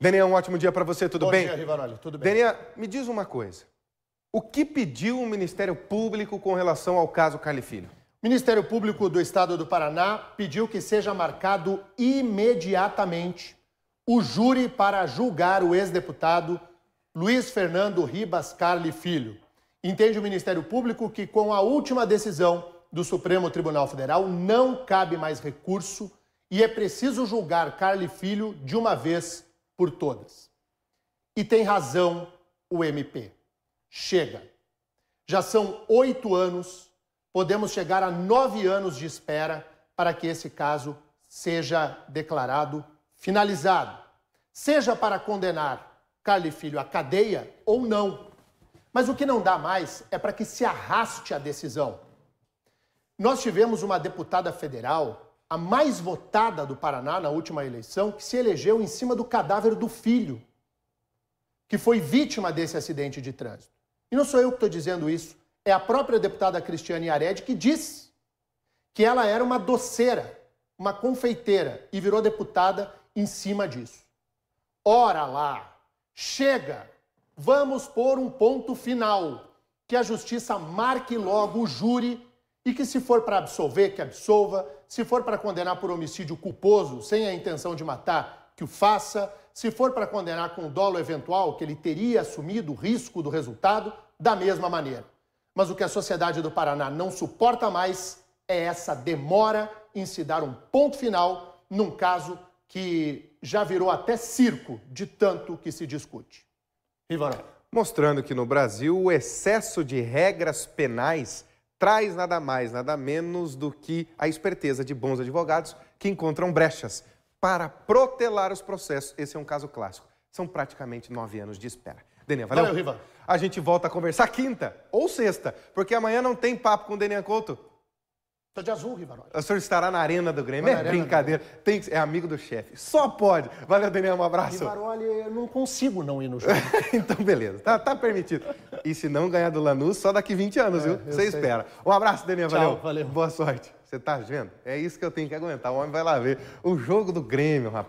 Denia, um ótimo dia para você, tudo Bom bem? Bom dia, Rivaroli, tudo bem. me diz uma coisa. O que pediu o Ministério Público com relação ao caso Filho? O Ministério Público do Estado do Paraná pediu que seja marcado imediatamente o júri para julgar o ex-deputado Luiz Fernando Ribas Carli Filho. Entende o Ministério Público que, com a última decisão do Supremo Tribunal Federal, não cabe mais recurso e é preciso julgar Carli Filho de uma vez por todas. E tem razão o MP. Chega. Já são oito anos, podemos chegar a nove anos de espera para que esse caso seja declarado finalizado. Seja para condenar Carli Filho à cadeia ou não. Mas o que não dá mais é para que se arraste a decisão. Nós tivemos uma deputada federal, a mais votada do Paraná na última eleição, que se elegeu em cima do cadáver do filho, que foi vítima desse acidente de trânsito. E não sou eu que estou dizendo isso, é a própria deputada Cristiane Aredi que diz que ela era uma doceira, uma confeiteira, e virou deputada em cima disso. Ora lá, chega, vamos pôr um ponto final, que a justiça marque logo o júri e que, se for para absolver, que absolva, se for para condenar por homicídio culposo, sem a intenção de matar, que o faça, se for para condenar com dolo eventual, que ele teria assumido o risco do resultado, da mesma maneira. Mas o que a sociedade do Paraná não suporta mais é essa demora em se dar um ponto final num caso que já virou até circo de tanto que se discute. Rivarol. Mostrando que no Brasil o excesso de regras penais traz nada mais, nada menos do que a esperteza de bons advogados que encontram brechas para protelar os processos. Esse é um caso clássico. São praticamente nove anos de espera. Denian, valeu. Valeu, Riva. A gente volta a conversar quinta ou sexta, porque amanhã não tem papo com o Denian Couto. Tá de azul, Rivaroli. O senhor estará na arena do Grêmio? Tá é brincadeira. Tem que... É amigo do chefe. Só pode. Valeu, Daniel. Um abraço. Rivaroli, eu não consigo não ir no jogo. então, beleza. Tá, tá, permitido. E se não ganhar do Lanús, só daqui 20 anos, é, viu? Você espera. Um abraço, Daniel. Tchau, valeu. valeu. Boa sorte. Você tá vendo? É isso que eu tenho que aguentar. O homem vai lá ver. O jogo do Grêmio, rapaz.